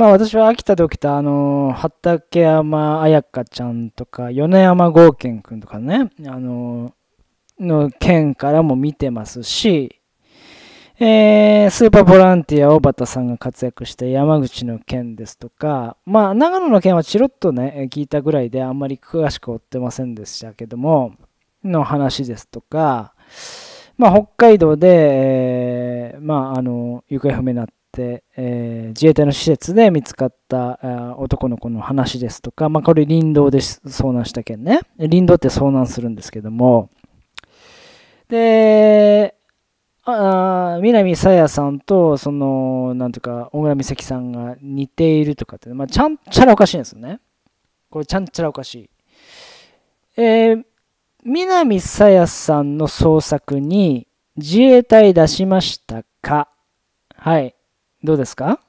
まあ私は秋田で起きたあの畠山彩香ちゃんとか米山剛健君とかねあのの件からも見てますしえー、スーパーボランティア、小畑さんが活躍した山口の件ですとか、まあ、長野の件はチロッとね、聞いたぐらいで、あんまり詳しく追ってませんでしたけども、の話ですとか、まあ、北海道で、えまあ、あの、行方不明になっ、えー、自衛隊の施設で見つかった男の子の話ですとか、まあ、これ林道で遭難した件ね林道って遭難するんですけどもであ南朝耶さんとそのなんというか小倉美咲さんが似ているとかって、まあ、ちゃんちゃらおかしいんですよねこれちゃんちゃらおかしいえー、南朝耶さんの捜索に自衛隊出しましたかはい。どうですか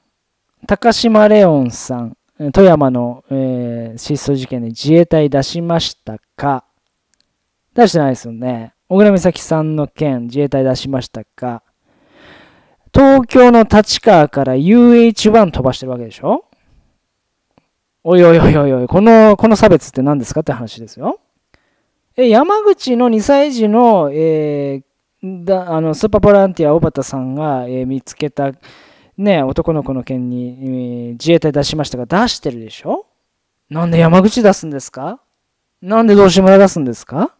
高島レオンさん、富山の、えー、失踪事件で自衛隊出しましたか出してないですよね。小倉美咲さんの件、自衛隊出しましたか東京の立川から UH1 飛ばしてるわけでしょおいおいおいおいおい、この、この差別って何ですかって話ですよ。え、山口の2歳児の、えー、だあのスーパーボランティア小畑さんが、えー、見つけたね、男の子の件に、自衛隊出しましたが、出してるでしょなんで山口出すんですかなんで道志村出すんですか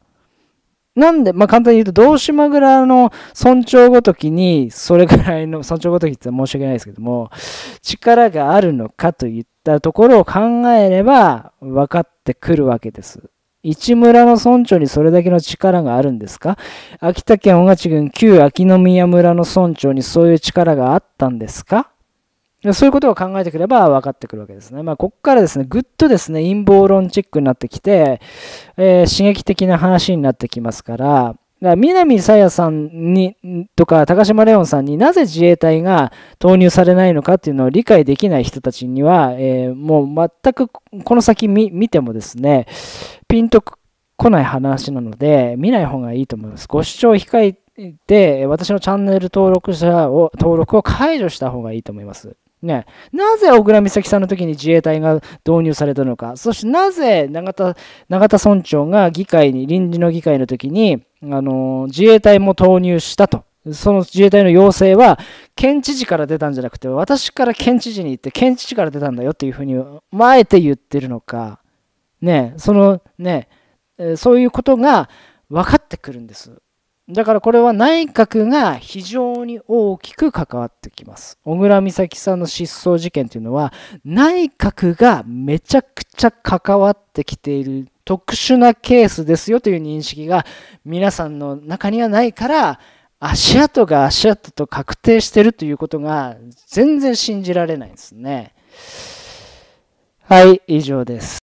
なんで、まあ、簡単に言うと、道島蔵の尊重ごときに、それぐらいの、尊重ごときって申し訳ないですけども、力があるのかといったところを考えれば、分かってくるわけです。市村の村長にそれだけの力があるんですか秋田県小勝郡旧秋宮村の村長にそういう力があったんですかそういうことを考えてくれば分かってくるわけですね。まあ、ここからですね、ぐっとですね、陰謀論チックになってきて、えー、刺激的な話になってきますから、から南沙耶さんにとか高島レオンさんになぜ自衛隊が投入されないのかっていうのを理解できない人たちには、えー、もう全くこの先見てもですね、ピンと来ない話なので、見ない方がいいと思います。ご視聴控えて、私のチャンネル登録者を、登録を解除した方がいいと思います。ね、なぜ小倉美咲さんの時に自衛隊が導入されたのか、そしてなぜ永田永田村長が議会に、臨時の議会の時に、あの自衛隊も投入したと。その自衛隊の要請は、県知事から出たんじゃなくて、私から県知事に行って、県知事から出たんだよっていうふうに、まあえて言ってるのか、ねそのねそういうことが分かってくるんです。だからこれは内閣が非常に大きく関わってきます。小倉美咲さんの失踪事件というのは内閣がめちゃくちゃ関わってきている特殊なケースですよという認識が皆さんの中にはないから足跡が足跡と確定してるということが全然信じられないですね。はい、以上です。